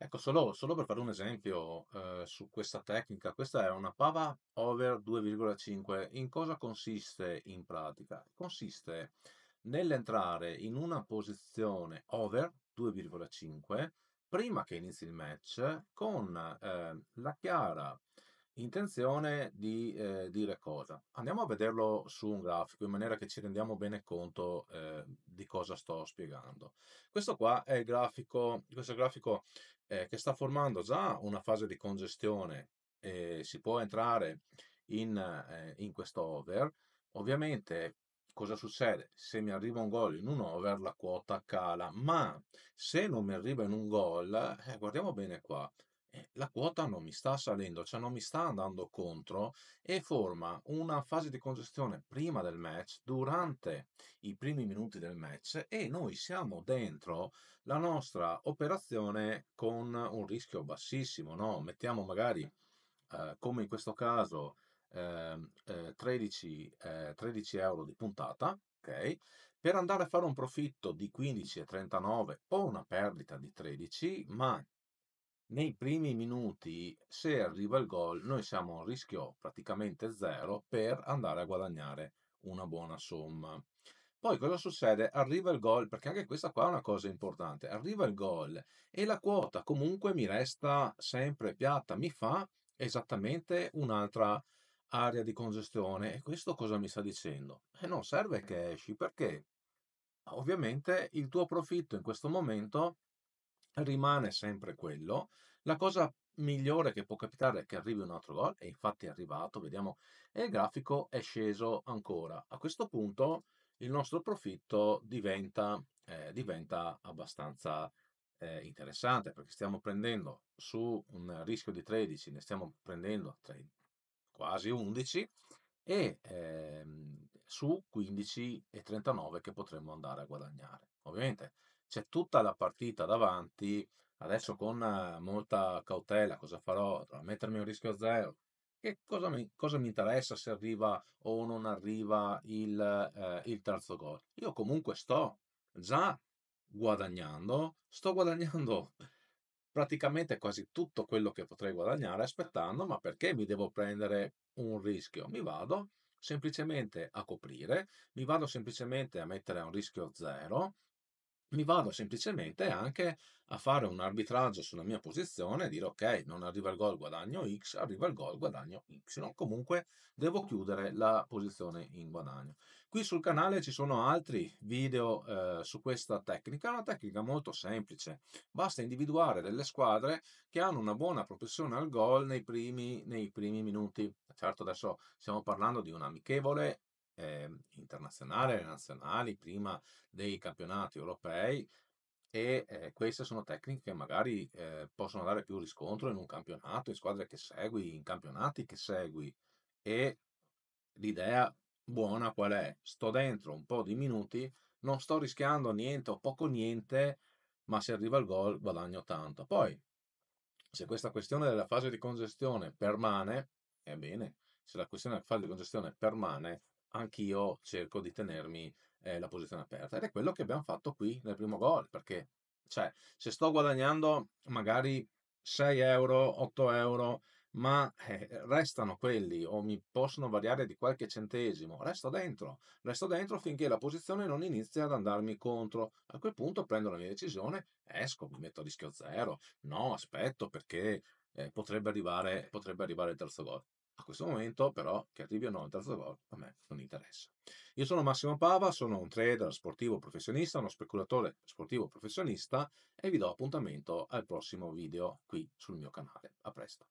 Ecco, solo, solo per fare un esempio eh, su questa tecnica, questa è una pava over 2,5. In cosa consiste in pratica? Consiste nell'entrare in una posizione over 2,5 prima che inizi il match con eh, la chiara intenzione di eh, dire cosa? Andiamo a vederlo su un grafico in maniera che ci rendiamo bene conto eh, di cosa sto spiegando. Questo qua è il grafico, questo grafico eh, che sta formando già una fase di congestione e si può entrare in, eh, in questo over. Ovviamente cosa succede? Se mi arriva un gol in un over, la quota cala, ma se non mi arriva in un gol, eh, guardiamo bene qua, eh, la quota non mi sta salendo, cioè non mi sta andando contro e forma una fase di congestione prima del match, durante i primi minuti del match e noi siamo dentro la nostra operazione con un rischio bassissimo, no? Mettiamo magari, eh, come in questo caso, ehm, eh, eh, 13, 13 euro di puntata, ok? Per andare a fare un profitto di 15,39 o una perdita di 13, ma nei primi minuti, se arriva il gol, noi siamo a rischio praticamente zero per andare a guadagnare una buona somma. Poi cosa succede? Arriva il gol, perché anche questa qua è una cosa importante. Arriva il gol e la quota comunque mi resta sempre piatta, mi fa esattamente un'altra area di congestione. E questo cosa mi sta dicendo? E eh, non serve che esci perché ovviamente il tuo profitto in questo momento rimane sempre quello. La cosa migliore che può capitare è che arrivi un altro gol, e infatti è arrivato, vediamo, e il grafico è sceso ancora. A questo punto il nostro profitto diventa, eh, diventa abbastanza eh, interessante perché stiamo prendendo su un rischio di 13, ne stiamo prendendo quasi 11 e ehm, su 15,39 che potremmo andare a guadagnare. Ovviamente c'è tutta la partita davanti, adesso con eh, molta cautela cosa farò? Dovrò mettermi un rischio a zero. Che cosa mi, cosa mi interessa se arriva o non arriva il, eh, il terzo gol? Io comunque sto già guadagnando, sto guadagnando praticamente quasi tutto quello che potrei guadagnare aspettando, ma perché mi devo prendere un rischio? Mi vado semplicemente a coprire, mi vado semplicemente a mettere a un rischio zero mi vado semplicemente anche a fare un arbitraggio sulla mia posizione e dire ok, non arriva il gol guadagno X, arriva il gol guadagno Y, comunque devo chiudere la posizione in guadagno. Qui sul canale ci sono altri video eh, su questa tecnica, è una tecnica molto semplice, basta individuare delle squadre che hanno una buona propensione al gol nei primi, nei primi minuti. Certo adesso stiamo parlando di un amichevole eh, internazionale, nazionali, prima dei campionati europei e eh, queste sono tecniche che magari eh, possono dare più riscontro in un campionato, in squadre che segui, in campionati che segui e l'idea buona qual è? Sto dentro un po' di minuti, non sto rischiando niente o poco niente, ma se arriva il gol guadagno tanto. Poi, se questa questione della fase di congestione permane, ebbene, se la questione della fase di congestione permane, anch'io cerco di tenermi eh, la posizione aperta. Ed è quello che abbiamo fatto qui nel primo gol, perché cioè, se sto guadagnando magari 6 euro, 8 euro, ma eh, restano quelli o mi possono variare di qualche centesimo, resto dentro, resto dentro finché la posizione non inizia ad andarmi contro. A quel punto prendo la mia decisione, esco, mi metto a rischio zero, no, aspetto perché eh, potrebbe, arrivare, potrebbe arrivare il terzo gol. A questo momento però che arrivi o no al terzo gol a me non interessa. Io sono Massimo Pava, sono un trader sportivo professionista, uno speculatore sportivo professionista e vi do appuntamento al prossimo video qui sul mio canale. A presto.